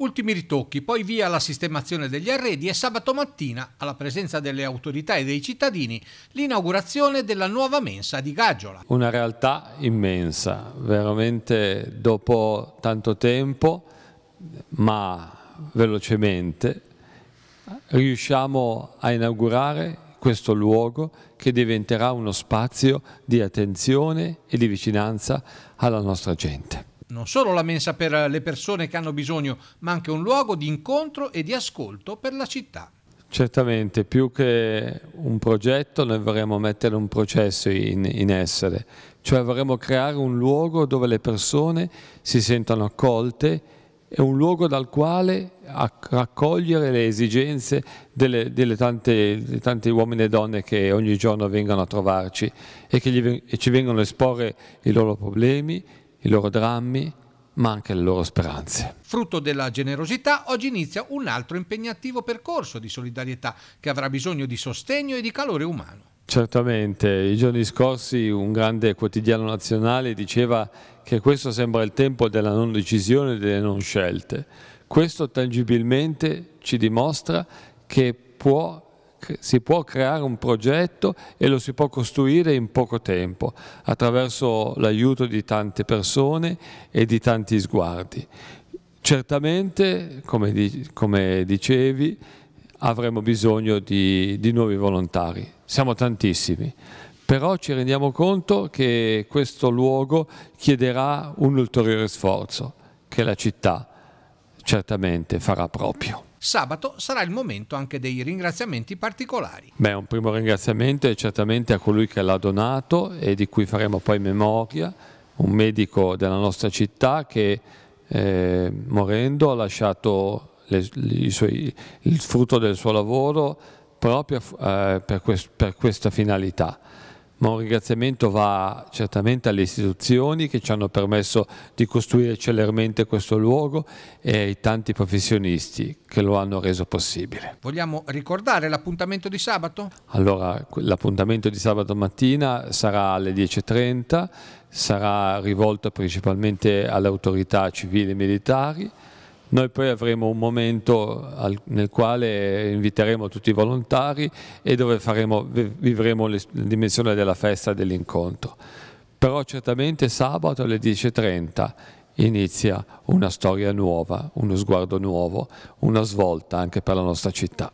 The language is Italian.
Ultimi ritocchi, poi via la sistemazione degli arredi e sabato mattina, alla presenza delle autorità e dei cittadini, l'inaugurazione della nuova mensa di Gaggiola. Una realtà immensa, veramente dopo tanto tempo, ma velocemente, riusciamo a inaugurare questo luogo che diventerà uno spazio di attenzione e di vicinanza alla nostra gente non solo la mensa per le persone che hanno bisogno, ma anche un luogo di incontro e di ascolto per la città. Certamente, più che un progetto noi vorremmo mettere un processo in, in, essere, cioè vorremmo creare un luogo dove le persone si sentano accolte e un luogo dal quale raccogliere le esigenze delle, delle tante, dei tanti uomini e donne che ogni giorno vengono a trovarci e che gli, e ci vengono a esporre i loro problemi, i loro drammi, ma anche le loro speranze. Frutto della generosità, oggi inizia un altro impegnativo percorso di solidarietà che avrà bisogno di sostegno e di calore umano. Certamente, i giorni scorsi un grande quotidiano nazionale diceva che questo sembra il tempo della non decisione e delle non scelte. Questo tangibilmente ci dimostra che può si può creare un progetto e lo si può costruire in poco tempo attraverso l'aiuto di tante persone e di tanti sguardi. Certamente, come, di, come dicevi, avremo bisogno di, di nuovi volontari, siamo tantissimi, però ci rendiamo conto che questo luogo chiederà un ulteriore sforzo che la città certamente farà proprio. Sabato sarà il momento anche dei ringraziamenti particolari. Beh, un primo ringraziamento è certamente a colui che l'ha donato e di cui faremo poi memoria, un medico della nostra città che eh, morendo ha lasciato le, le, suoi, il frutto del suo lavoro proprio eh, per, quest, per questa finalità ma un ringraziamento va certamente alle istituzioni che ci hanno permesso di costruire celermente questo luogo e ai tanti professionisti che lo hanno reso possibile. Vogliamo ricordare l'appuntamento di sabato? Allora, l'appuntamento di sabato mattina sarà alle 10.30, sarà rivolto principalmente alle autorità civili e militari, noi poi avremo un momento nel quale inviteremo tutti i volontari e dove faremo, vivremo la dimensione della festa dell'incontro. Però certamente sabato alle 10.30 inizia una storia nuova, uno sguardo nuovo, una svolta anche per la nostra città.